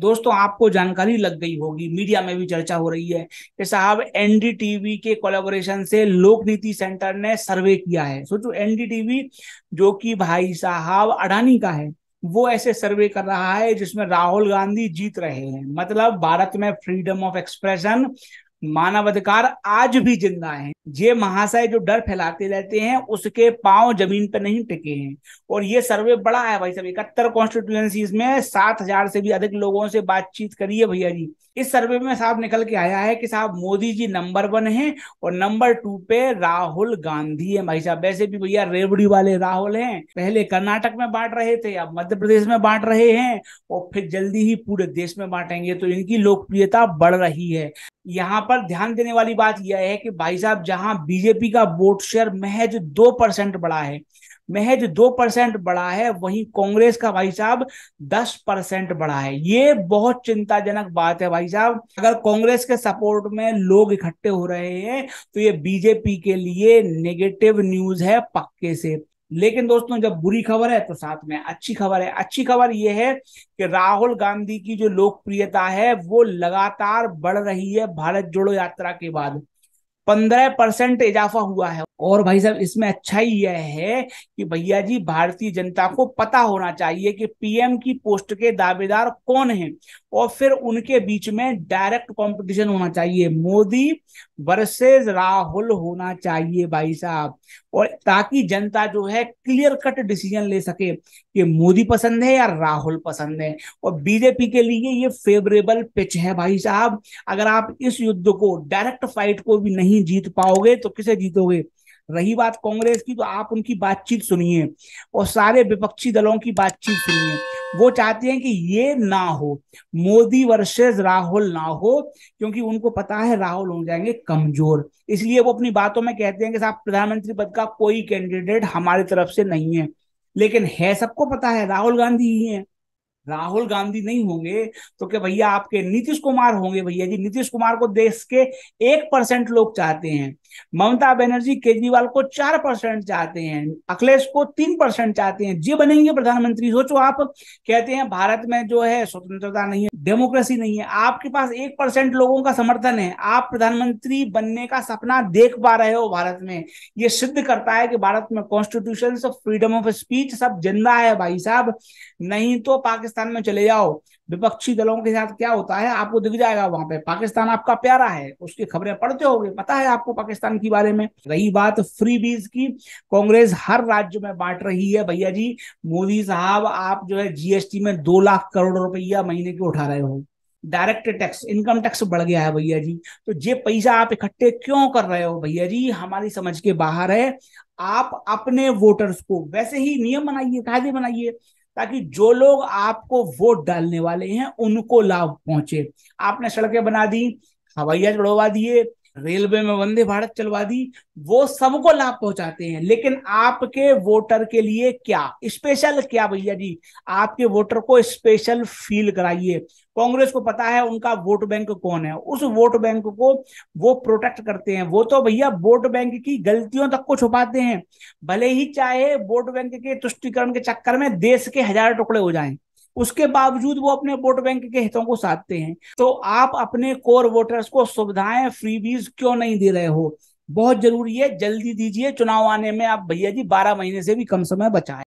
दोस्तों आपको जानकारी लग गई होगी मीडिया में भी चर्चा हो रही है कि साहब एनडीटीवी के कोलेबोरेशन से लोक नीति सेंटर ने सर्वे किया है सोचो एनडीटीवी जो कि भाई साहब अडानी का है वो ऐसे सर्वे कर रहा है जिसमें राहुल गांधी जीत रहे हैं मतलब भारत में फ्रीडम ऑफ एक्सप्रेशन मानवाधिकार आज भी जिंदा है ये महाशय जो डर फैलाते रहते हैं उसके पांव जमीन पर नहीं टिके हैं और ये सर्वे बड़ा है भाई सब इकहत्तर कॉन्स्टिट्यूएंसीज में सात हजार से भी अधिक लोगों से बातचीत करी है भैया जी इस सर्वे में साहब निकल के आया है कि साहब मोदी जी नंबर वन हैं और नंबर टू पे राहुल गांधी है भाई साहब वैसे भी भैया रेवड़ी वाले राहुल हैं पहले कर्नाटक में बांट रहे थे अब मध्य प्रदेश में बांट रहे हैं और फिर जल्दी ही पूरे देश में बांटेंगे तो इनकी लोकप्रियता बढ़ रही है यहाँ पर ध्यान देने वाली बात यह है कि भाई साहब जहां बीजेपी का वोट शेयर महज दो परसेंट बढ़ा है महज दो परसेंट बढ़ा है वहीं कांग्रेस का भाई साहब दस परसेंट बढ़ा है ये बहुत चिंताजनक बात है भाई साहब अगर कांग्रेस के सपोर्ट में लोग इकट्ठे हो रहे हैं तो ये बीजेपी के लिए नेगेटिव न्यूज है पक्के से लेकिन दोस्तों जब बुरी खबर है तो साथ में अच्छी खबर है अच्छी खबर यह है कि राहुल गांधी की जो लोकप्रियता है वो लगातार बढ़ रही है भारत जोड़ो यात्रा के बाद पंद्रह परसेंट इजाफा हुआ है और भाई साहब इसमें अच्छा ही यह है कि भैया जी भारतीय जनता को पता होना चाहिए कि पीएम की पोस्ट के दावेदार कौन हैं और फिर उनके बीच में डायरेक्ट कंपटीशन होना चाहिए मोदी वर्सेस राहुल होना चाहिए भाई साहब और ताकि जनता जो है क्लियर कट डिसीजन ले सके कि मोदी पसंद है या राहुल पसंद है और बीजेपी के लिए ये फेवरेबल पिच है भाई साहब अगर आप इस युद्ध को डायरेक्ट फाइट को भी नहीं जीत पाओगे तो किसे जीतोगे रही बात कांग्रेस की तो आप उनकी बातचीत सुनिए और सारे विपक्षी दलों की बातचीत सुनिए वो चाहती हैं कि ये ना हो मोदी वर्सेस राहुल ना हो क्योंकि उनको पता है राहुल हो जाएंगे कमजोर इसलिए वो अपनी बातों में कहते हैं कि साहब प्रधानमंत्री पद का कोई कैंडिडेट हमारी तरफ से नहीं है लेकिन है सबको पता है राहुल गांधी ही है राहुल गांधी नहीं होंगे तो क्या भैया आपके नीतीश कुमार होंगे भैया जी नीतीश कुमार को देश के एक परसेंट लोग चाहते हैं ममता बनर्जी केजरीवाल को चार परसेंट चाहते हैं अखिलेश को तीन परसेंट चाहते हैं जी बनेंगे प्रधानमंत्री सोचो आप कहते हैं भारत में जो है स्वतंत्रता नहीं है डेमोक्रेसी नहीं है आपके पास एक परसेंट लोगों का समर्थन है आप प्रधानमंत्री बनने का सपना देख पा रहे हो भारत में ये सिद्ध करता है कि भारत में कॉन्स्टिट्यूशन फ्रीडम ऑफ स्पीच सब जिंदा है भाई साहब नहीं तो पाकिस्तान पाकिस्तान में चले जाओ विपक्षी दलों के साथ क्या होता है आपको दिख जाएगा वहां पे पाकिस्तान आपका प्यारा है उसकी खबरें पढ़ते होगे पता है आपको पाकिस्तान के बारे में रही बात फ्री बीज की कांग्रेस हर राज्य में बांट रही है भैया जी मोदी साहब आप जो है जीएसटी में दो लाख करोड़ रुपया महीने के उठा रहे हो डायरेक्ट टैक्स इनकम टैक्स बढ़ गया है भैया जी तो ये पैसा आप इकट्ठे क्यों कर रहे हो भैया जी हमारी समझ के बाहर है आप अपने वोटर्स को वैसे ही नियम बनाइए कायदे बनाइए ताकि जो लोग आपको वोट डालने वाले हैं उनको लाभ पहुंचे आपने सड़कें बना दी हवाई जहाज दिए रेलवे में वंदे भारत चलवा दी वो सबको लाभ पहुंचाते हैं लेकिन आपके वोटर के लिए क्या स्पेशल क्या भैया जी आपके वोटर को स्पेशल फील कराइए कांग्रेस को पता है उनका वोट बैंक कौन है उस वोट बैंक को वो प्रोटेक्ट करते हैं वो तो भैया वोट बैंक की गलतियों तक को छुपाते हैं भले ही चाहे वोट बैंक के तुष्टिकरण के चक्कर में देश के हजार टुकड़े हो जाएं उसके बावजूद वो अपने वोट बैंक के हितों को साधते हैं तो आप अपने कोर वोटर्स को सुविधाएं फ्रीबीज क्यों नहीं दे रहे हो बहुत जरूरी है जल्दी दीजिए चुनाव आने में आप भैया जी बारह महीने से भी कम समय बचाए